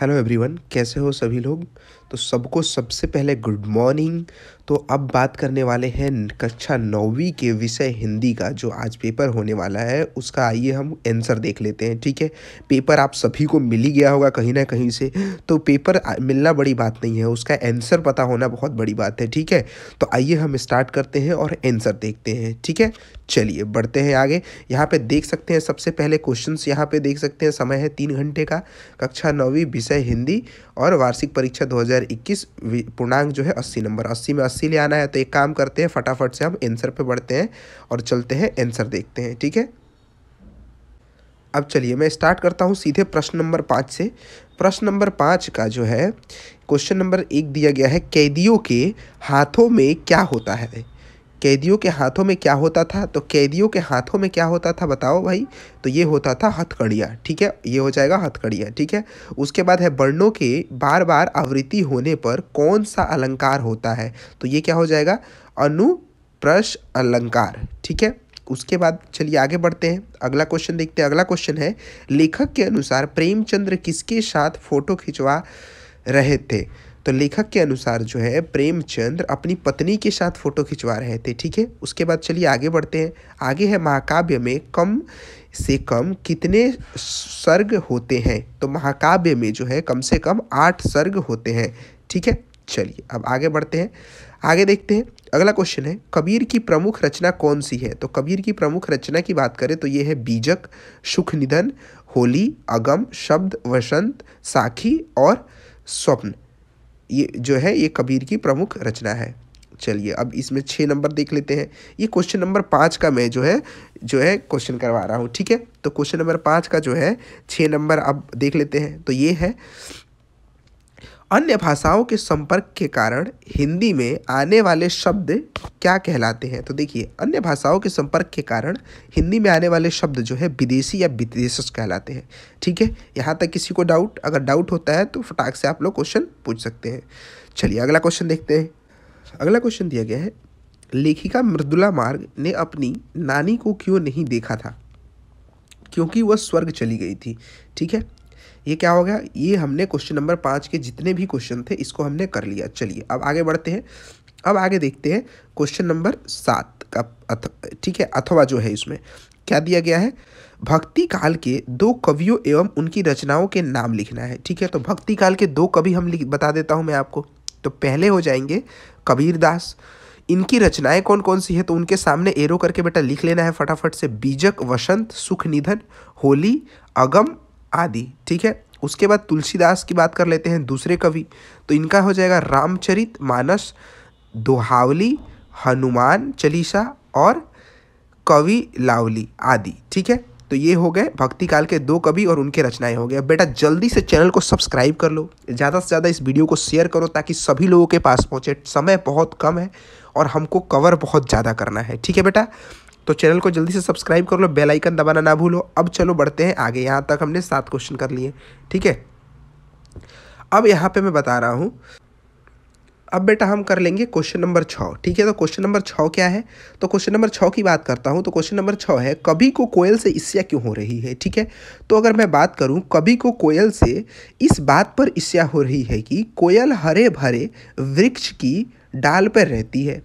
hello everyone कैसे हो सभी लोग तो सबको सबसे पहले गुड मॉर्निंग तो अब बात करने वाले हैं कक्षा नौवीं के विषय हिंदी का जो आज पेपर होने वाला है उसका आइए हम आंसर देख लेते हैं ठीक है पेपर आप सभी को मिल ही गया होगा कहीं ना कहीं से तो पेपर मिलना बड़ी बात नहीं है उसका आंसर पता होना बहुत बड़ी बात है ठीक है तो आइए हम स्टार्ट करते हैं और एंसर देखते हैं ठीक है चलिए बढ़ते हैं आगे यहाँ पर देख सकते हैं सबसे पहले क्वेश्चन यहाँ पर देख सकते हैं समय है तीन घंटे का कक्षा नौवीं विषय हिंदी और वार्षिक परीक्षा दो हज़ार 2021 पूर्णांक जो है अस्सी नंबर अस्सी में अस्सी ले आना है तो एक काम करते हैं फटाफट से हम एंसर पे बढ़ते हैं और चलते हैं एंसर देखते हैं ठीक है अब चलिए मैं स्टार्ट करता हूँ सीधे प्रश्न नंबर पाँच से प्रश्न नंबर पाँच का जो है क्वेश्चन नंबर एक दिया गया है कैदियों के हाथों में क्या होता है कैदियों के हाथों में क्या होता था तो कैदियों के हाथों में क्या होता था बताओ भाई तो ये होता था हथकड़िया ठीक है ये हो जाएगा हथकड़िया ठीक है उसके बाद है वर्णों के बार बार आवृत्ति होने पर कौन सा अलंकार होता है तो ये क्या हो जाएगा अनुप्रश अलंकार ठीक है उसके बाद चलिए आगे बढ़ते हैं अगला क्वेश्चन देखते हैं अगला क्वेश्चन है लेखक के अनुसार प्रेमचंद्र किसके साथ फोटो खिंचवा रहे थे तो लेखक के अनुसार जो है प्रेमचंद्र अपनी पत्नी के साथ फ़ोटो खिंचवा रहे थे ठीक है उसके बाद चलिए आगे बढ़ते हैं आगे है महाकाव्य में कम से कम कितने सर्ग होते हैं तो महाकाव्य में जो है कम से कम आठ सर्ग होते हैं ठीक है चलिए अब आगे बढ़ते हैं आगे देखते हैं अगला क्वेश्चन है कबीर की प्रमुख रचना कौन सी है तो कबीर की प्रमुख रचना की बात करें तो ये है बीजक सुख निधन होली अगम शब्द वसंत साखी और स्वप्न ये जो है ये कबीर की प्रमुख रचना है चलिए अब इसमें छः नंबर देख लेते हैं ये क्वेश्चन नंबर पाँच का मैं जो है जो है क्वेश्चन करवा रहा हूँ ठीक है तो क्वेश्चन नंबर पाँच का जो है छः नंबर अब देख लेते हैं तो ये है अन्य भाषाओं के संपर्क के कारण हिंदी में आने वाले शब्द क्या कहलाते हैं तो देखिए अन्य भाषाओं के संपर्क के कारण हिंदी में आने वाले शब्द जो है विदेशी या विदेश कहलाते हैं ठीक है यहाँ तक किसी को डाउट अगर डाउट होता है तो फटाक से आप लोग क्वेश्चन पूछ सकते हैं चलिए अगला क्वेश्चन देखते हैं अगला क्वेश्चन दिया गया है लेखिका मृदुला मार्ग ने अपनी नानी को क्यों नहीं देखा था क्योंकि वह स्वर्ग चली गई थी ठीक है ये क्या हो गया ये हमने क्वेश्चन नंबर पाँच के जितने भी क्वेश्चन थे इसको हमने कर लिया चलिए अब आगे बढ़ते हैं अब आगे देखते हैं क्वेश्चन नंबर सात का ठीक है अथवा जो है इसमें क्या दिया गया है भक्ति काल के दो कवियों एवं उनकी रचनाओं के नाम लिखना है ठीक है तो भक्ति काल के दो कवि हम बता देता हूँ मैं आपको तो पहले हो जाएंगे कबीर दास इनकी रचनाएं कौन कौन सी है तो उनके सामने एरो करके बेटा लिख लेना है फटाफट से बीजक वसंत सुख निधन होली अगम आदि ठीक है उसके बाद तुलसीदास की बात कर लेते हैं दूसरे कवि तो इनका हो जाएगा रामचरित मानस दोहावली हनुमान चालीसा और कवि लावली आदि ठीक है तो ये हो गए भक्ति काल के दो कवि और उनके रचनाएं हो गए बेटा जल्दी से चैनल को सब्सक्राइब कर लो ज़्यादा से ज़्यादा इस वीडियो को शेयर करो ताकि सभी लोगों के पास पहुँचे समय बहुत कम है और हमको कवर बहुत ज़्यादा करना है ठीक है बेटा तो चैनल को जल्दी से सब्सक्राइब कर लो बेल आइकन दबाना ना भूलो अब चलो बढ़ते हैं आगे यहाँ तक हमने सात क्वेश्चन कर लिए ठीक है अब यहाँ पे मैं बता रहा हूँ अब बेटा हम कर लेंगे क्वेश्चन नंबर छः ठीक है तो क्वेश्चन नंबर छः क्या है तो क्वेश्चन नंबर छः की बात करता हूँ तो क्वेश्चन नंबर छः है कभी को कोयल से ईर्ष्या क्यों हो रही है ठीक है तो अगर मैं बात करूँ कभी को कोयल से इस बात पर ईर्ष्या हो रही है कि कोयल हरे भरे वृक्ष की डाल पर रहती है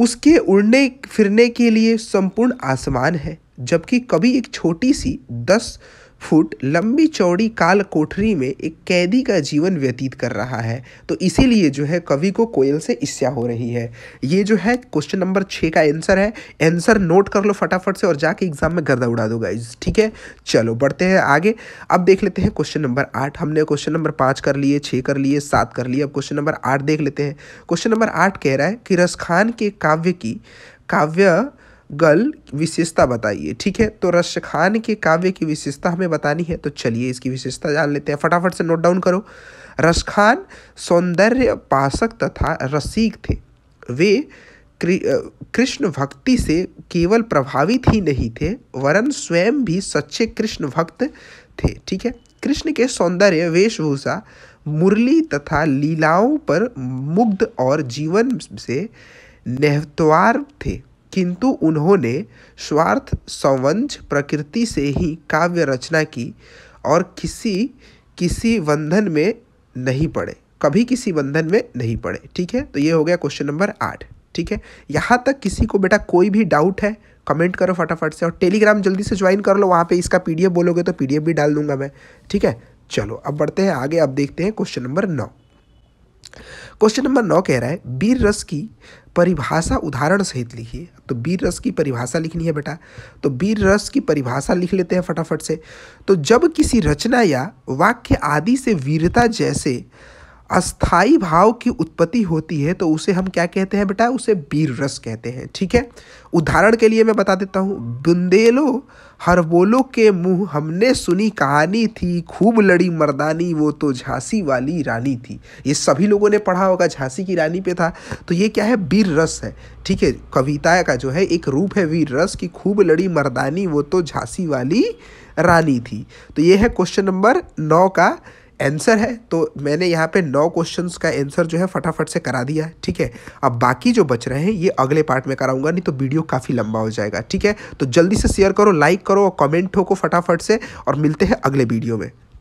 उसके उड़ने फिरने के लिए संपूर्ण आसमान है जबकि कभी एक छोटी सी दस फुट लंबी चौड़ी काल कोठरी में एक कैदी का जीवन व्यतीत कर रहा है तो इसीलिए जो है कवि को कोयल से ईर्ष्या हो रही है ये जो है क्वेश्चन नंबर छः का आंसर है आंसर नोट कर लो फटाफट से और जाके एग्जाम में गर्दा उड़ा दो गाइज ठीक है चलो बढ़ते हैं आगे अब देख लेते हैं क्वेश्चन नंबर आठ हमने क्वेश्चन नंबर पाँच कर लिए छः कर लिए सात कर लिए अब क्वेश्चन नंबर आठ देख लेते हैं क्वेश्चन नंबर आठ कह रहा है कि रसखान के काव्य की काव्य गल विशेषता बताइए ठीक है तो रश खान के काव्य की विशेषता हमें बतानी है तो चलिए इसकी विशेषता जान लेते हैं फटाफट से नोट डाउन करो रश खान सौंदर्य पासक तथा रसिक थे वे कृष्ण भक्ति से केवल प्रभावित ही नहीं थे वरन स्वयं भी सच्चे कृष्ण भक्त थे ठीक है कृष्ण के सौंदर्य वेशभूषा मुरली तथा लीलाओं पर मुग्ध और जीवन से नेहतवार थे किंतु उन्होंने स्वार्थ संवंज प्रकृति से ही काव्य रचना की और किसी किसी बंधन में नहीं पड़े कभी किसी बंधन में नहीं पड़े ठीक है तो ये हो गया क्वेश्चन नंबर आठ ठीक है यहाँ तक किसी को बेटा कोई भी डाउट है कमेंट करो फटाफट से और टेलीग्राम जल्दी से ज्वाइन कर लो वहाँ पे इसका पीडीएफ बोलोगे तो पीडीएफ भी डाल दूंगा मैं ठीक है चलो अब बढ़ते हैं आगे अब देखते हैं क्वेश्चन नंबर नौ क्वेश्चन नंबर नौ कह रहा है वीर रस की परिभाषा उदाहरण सहित लिखिए तो वीर रस की परिभाषा लिखनी है बेटा तो वीर रस की परिभाषा लिख लेते हैं फटाफट से तो जब किसी रचना या वाक्य आदि से वीरता जैसे अस्थाई भाव की उत्पत्ति होती है तो उसे हम क्या कहते हैं बेटा उसे वीर रस कहते हैं ठीक है उदाहरण के लिए मैं बता देता हूँ बुंदेलो हर बोलो के मुंह हमने सुनी कहानी थी खूब लड़ी मर्दानी वो तो झांसी वाली रानी थी ये सभी लोगों ने पढ़ा होगा झांसी की रानी पे था तो ये क्या है वीर रस है ठीक है कविता का जो है एक रूप है वीर रस की खूब लड़ी मर्दानी वो तो झांसी वाली रानी थी तो ये है क्वेश्चन नंबर नौ का आंसर है तो मैंने यहाँ पे नौ क्वेश्चंस का आंसर जो है फटाफट से करा दिया है ठीक है अब बाकी जो बच रहे हैं ये अगले पार्ट में कराऊंगा नहीं तो वीडियो काफ़ी लंबा हो जाएगा ठीक है तो जल्दी से शेयर करो लाइक करो और कमेंट ठोको फटाफट से और मिलते हैं अगले वीडियो में